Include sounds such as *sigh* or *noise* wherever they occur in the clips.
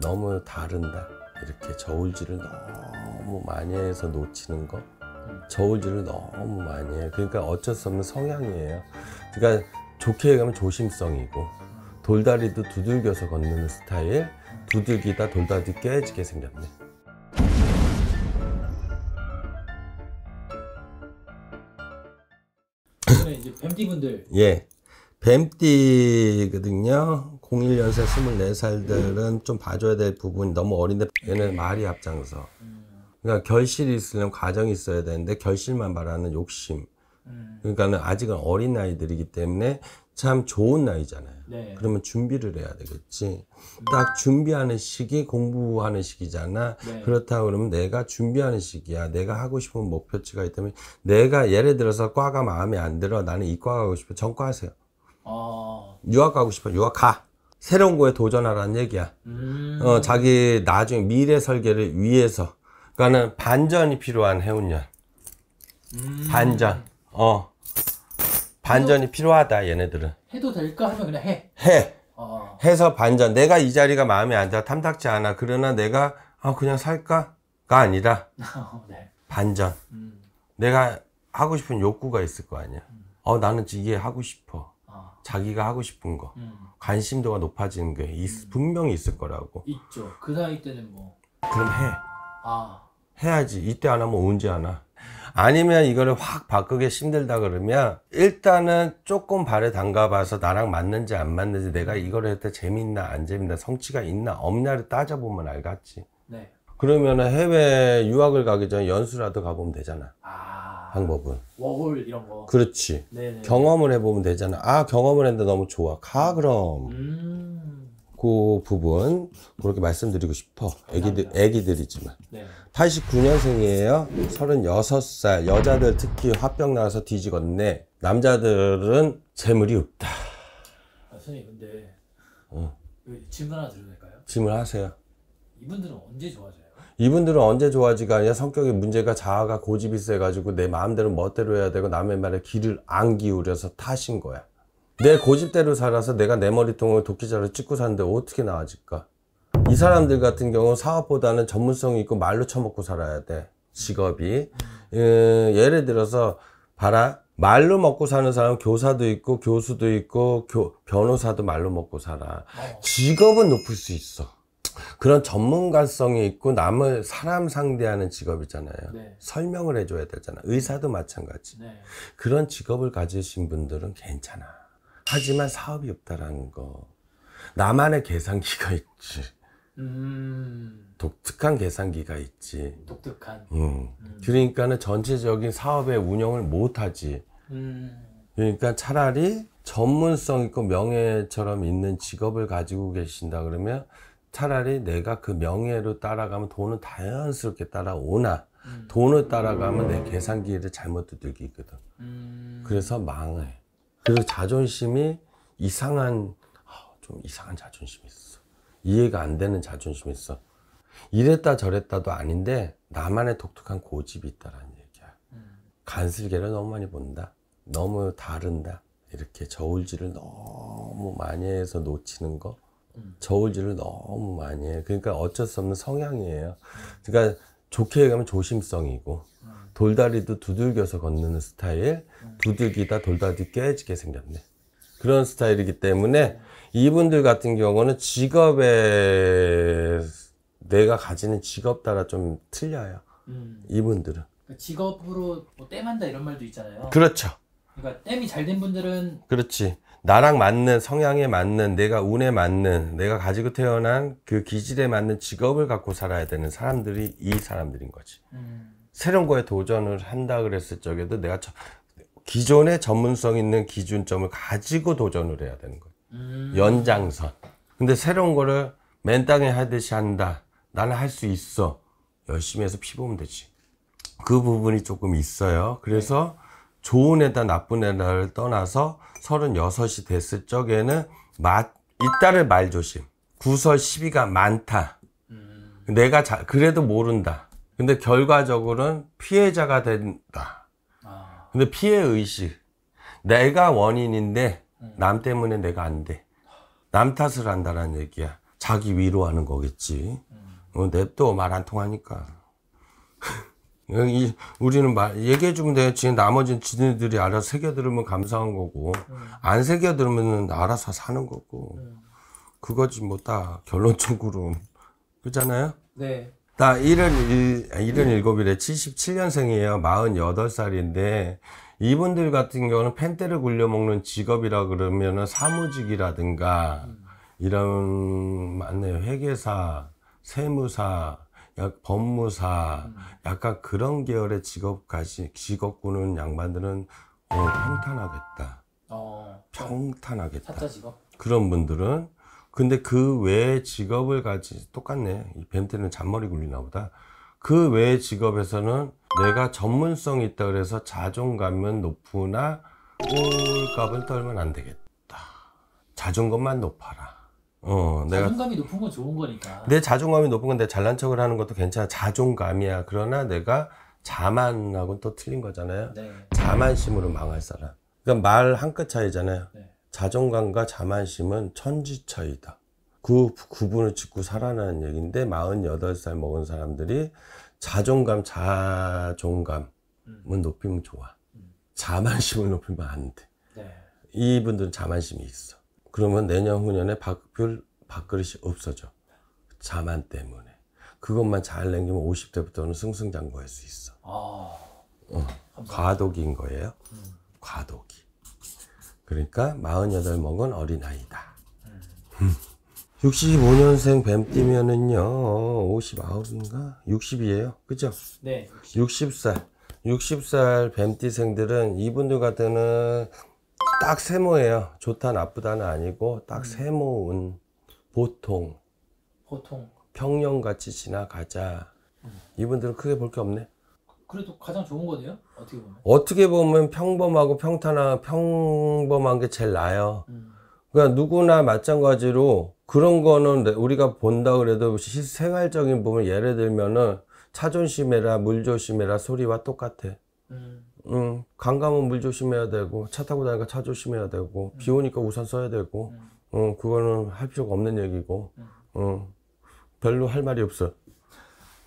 너무 다른다 이렇게 저울질을 너무 많이 해서 놓치는 거 저울질을 너무 많이 해 그러니까 어쩔 수 없는 성향이에요 그러니까 좋게 얘기하면 조심성이고 돌다리도 두들겨서 걷는 스타일 두들기다 돌다리 깨지게 생겼네 이제 뱀띠분들 예 뱀띠거든요 01년생 24살들은 좀 봐줘야 될 부분이 너무 어린데 얘는 말이 앞장서. 그러니까 결실이 있으려면 과정이 있어야 되는데 결실만 바라는 욕심. 그러니까는 아직은 어린 아이들이기 때문에 참 좋은 나이잖아요. 네. 그러면 준비를 해야 되겠지. 딱 준비하는 시기, 공부하는 시기잖아. 네. 그렇다 고 그러면 내가 준비하는 시기야. 내가 하고 싶은 목표치가 있다면 내가 예를 들어서 과가 마음에 안 들어. 나는 이 과 가고 싶어. 전과 하세요. 어... 아. 유학 가고 싶어. 유학 가. 새로운 거에 도전하라는 얘기야. 음. 어, 자기 나중 에 미래 설계를 위해서. 그러니까는 반전이 필요한 해운년. 음. 반전. 어. 반전이 해도, 필요하다 얘네들은. 해도 될까 하면 그냥 해. 해. 어. 해서 반전. 내가 이 자리가 마음에 안 들어 탐탁지 않아. 그러나 내가 아 그냥 살까가 아니라 *laughs* 어, 네. 반전. 음. 내가 하고 싶은 욕구가 있을 거 아니야. 음. 어 나는 이게 하고 싶어. 자기가 하고 싶은 거 음. 관심도가 높아지는 게 있, 음. 분명히 있을 거라고 있죠. 그 나이 때는 뭐. 그럼 해 아. 해야지 이때 안 하면 언제 하나 아니면 이거를 확 바꾸기 힘들다 그러면 일단은 조금 발에 담가 봐서 나랑 맞는지 안 맞는지 내가 이걸 할때 재밌나 안 재밌나 성취가 있나 없나를 따져보면 알겠지 네. 그러면 해외 유학을 가기 전에 연수라도 가보면 되잖아 아. 한국은. 워홀 이런 거. 그렇지. 네네. 경험을 해보면 되잖아. 아, 경험을 했는데 너무 좋아. 가, 그럼. 음. 그 부분, 그렇게 말씀드리고 싶어. 애기들, 애기들이지만. 네. 89년생이에요. 36살. 여자들 특히 화병 나와서 뒤지겠네. 남자들은 재물이 없다. 아, 선생님, 근데. 어. 질문 하나 드려도 될까요? 질문하세요. 이분들은 언제 좋아져요? 이분들은 언제 좋아지가 아니라 성격의 문제가 자아가 고집이 세가지고 내 마음대로 멋대로 해야 되고 남의 말에 귀를 안 기울여서 타신 거야. 내 고집대로 살아서 내가 내 머리통을 도끼자로 찍고 사는데 어떻게 나아질까? 이 사람들 같은 경우 사업보다는 전문성이 있고 말로 쳐먹고 살아야 돼. 직업이. 음, 예를 들어서 봐라. 말로 먹고 사는 사람 교사도 있고 교수도 있고 교, 변호사도 말로 먹고 살아. 어. 직업은 높을 수 있어. 그런 전문가성이 있고 남을 사람 상대하는 직업이잖아요. 네. 설명을 해줘야 되잖아. 의사도 마찬가지. 네. 그런 직업을 가지신 분들은 괜찮아. 하지만 사업이 없다라는 거. 나만의 계산기가 있지. 음... 독특한 계산기가 있지. 독특한. 음. 음. 그러니까는 전체적인 사업의 운영을 못하지. 음. 그러니까 차라리 전문성 있고 명예처럼 있는 직업을 가지고 계신다 그러면 차라리 내가 그 명예로 따라가면 돈은 자연스럽게 따라오나 음. 돈을 따라가면 내 계산기를 잘못 두들기거든 있 음. 그래서 망해 그래서 자존심이 이상한 아, 좀 이상한 자존심이 있어 이해가 안 되는 자존심이 있어 이랬다 저랬다도 아닌데 나만의 독특한 고집이 있다라는 얘기야 음. 간슬개를 너무 많이 본다 너무 다른다 이렇게 저울질을 너무 많이 해서 놓치는 거 저울질을 너무 많이 해. 요 그러니까 어쩔 수 없는 성향이에요. 그러니까 좋게 얘기하면 조심성이고 돌다리도 두들겨서 걷는 스타일, 두들기다 돌다리 깨지게 생겼네. 그런 스타일이기 때문에 이분들 같은 경우는 직업에 내가 가지는 직업 따라 좀 틀려요. 음. 이분들은. 그러니까 직업으로 뭐 떼만다 이런 말도 있잖아요. 그렇죠. 그러니까 땜이 잘 된 분들은 그렇지. 나랑 맞는 성향에 맞는 내가 운에 맞는 내가 가지고 태어난 그 기질에 맞는 직업을 갖고 살아야 되는 사람들이 이 사람들인 거지. 음. 새로운 거에 도전을 한다 그랬을 적에도 내가 저, 기존의 전문성 있는 기준점을 가지고 도전을 해야 되는 거예요. 음. 연장선. 근데 새로운 거를 맨 땅에 하듯이 한다. 나는 할 수 있어. 열심히 해서 피보면 되지. 그 부분이 조금 있어요. 그래서 네. 좋은 애다 나쁜 애다를 떠나서 36이 됐을 적에는 마, 이따를 말조심 구설 시비가 많다 음. 내가 자, 그래도 모른다 근데 결과적으로는 피해자가 된다 아. 근데 피해 의식 내가 원인인데 남 때문에 내가 안 돼 남 탓을 한다라는 얘기야 자기 위로하는 거겠지 음. 어, 냅둬 말안 통하니까 *laughs* 이, 우리는 말, 얘기해주면 돼. 겠지 나머지는 지네들이 알아서 새겨들으면 감사한 거고, 네. 안 새겨들으면 알아서 사는 거고, 네. 그거지 뭐 다 결론적으로. 그잖아요? 네. 나 71, 77이래. 77년생이에요. 48살인데, 이분들 같은 경우는 펜대를 굴려먹는 직업이라 그러면은 사무직이라든가, 음. 이런, 맞네요. 회계사, 세무사, 약 법무사 약간 그런 계열의 직업까지 직업군은 양반들은 어, 평탄하겠다. 어, 평탄하겠다. 사자 직업? 그런 분들은 근데 그 외의 직업을 가지 똑같네. 이 뱀때는 잔머리 굴리나 보다. 그 외의 직업에서는 내가 전문성이 있다 그래서 자존감은 높으나 꼴값은 떨면 안 되겠다. 자존감만 높아라. 어, 내가 자존감이 높은 건 좋은 거니까. 내 자존감이 높은 건 내 잘난 척을 하는 것도 괜찮아. 자존감이야. 그러나 내가 자만하고는 또 틀린 거잖아요. 네. 자만심으로 망할 사람. 그러니까 말 한 끗 차이잖아요. 네. 자존감과 자만심은 천지 차이다. 그 구분을 짓고 살아나는 얘기인데 48살 먹은 사람들이 자존감, 자존감은 음. 높이면 좋아. 음. 자만심을 높이면 안 돼. 네. 이분들은 자만심이 있어. 그러면 내년 후년에 밥을 밥그릇이 없어져. 자만 때문에. 그것만 잘 남기면 50대부터는 승승장구할 수 있어. 아, 어. 과도기인 거예요. 음. 과도기. 그러니까 48 먹은 어린아이다. 음. 65년생 뱀 뛰면은요, 59인가? 60이에요. 그죠? 네. 60살. 60살 뱀띠생들은 이분들 같은 딱 세모예요 좋다 나쁘다는 아니고 딱 음. 세모운 보통 보통 평년같이 지나가자 음. 이분들은 크게 볼 게 없네 그래도 가장 좋은 거네요 어떻게 보면 어떻게 보면 평범하고 평탄한 평범한 게 제일 나요 음. 그러 그러니까 누구나 마찬가지로 그런 거는 우리가 본다 그래도 생활적인 부분 예를 들면은 차존심해라 물조심해라 소리와 똑같아 음. 응, 강 가면 물 조심해야 되고, 차 타고 다니까 차 조심해야 되고, 음. 비 오니까 우산 써야 되고, 음. 응, 그거는 할 필요가 없는 얘기고, 음. 응, 별로 할 말이 없어요.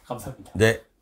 감사합니다. 네.